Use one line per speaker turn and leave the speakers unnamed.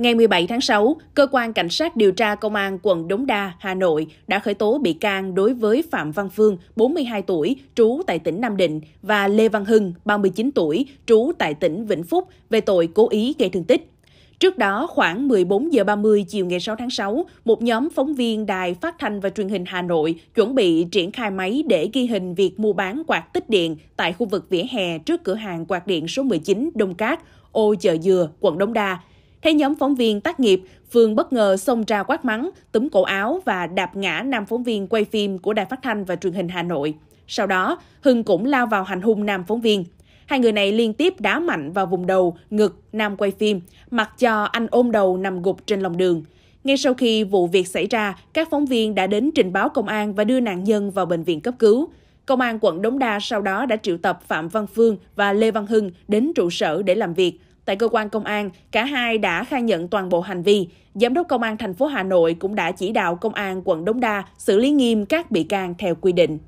Ngày 17 tháng 6, Cơ quan Cảnh sát điều tra Công an quận Đống Đa, Hà Nội đã khởi tố bị can đối với Phạm Văn Phương, 42 tuổi, trú tại tỉnh Nam Định, và Lê Văn Hưng, 39 tuổi, trú tại tỉnh Vĩnh Phúc, về tội cố ý gây thương tích. Trước đó, khoảng 14 giờ 30 chiều ngày 6 tháng 6, một nhóm phóng viên Đài Phát thanh và Truyền hình Hà Nội chuẩn bị triển khai máy để ghi hình việc mua bán quạt tích điện tại khu vực vỉa hè trước cửa hàng quạt điện số 19 Đông Cát, ô chợ Dừa, quận Đống Đa Thấy nhóm phóng viên tác nghiệp, Phương bất ngờ xông ra quát mắng, túm cổ áo và đạp ngã nam phóng viên quay phim của Đài Phát Thanh và Truyền hình Hà Nội. Sau đó, Hưng cũng lao vào hành hung nam phóng viên. Hai người này liên tiếp đá mạnh vào vùng đầu, ngực, nam quay phim, mặc cho anh ôm đầu nằm gục trên lòng đường. Ngay sau khi vụ việc xảy ra, các phóng viên đã đến trình báo công an và đưa nạn nhân vào bệnh viện cấp cứu. Công an quận Đống Đa sau đó đã triệu tập Phạm Văn Phương và Lê Văn Hưng đến trụ sở để làm việc. Tại cơ quan công an, cả hai đã khai nhận toàn bộ hành vi. Giám đốc công an thành phố Hà Nội cũng đã chỉ đạo công an quận Đống Đa xử lý nghiêm các bị can theo quy định.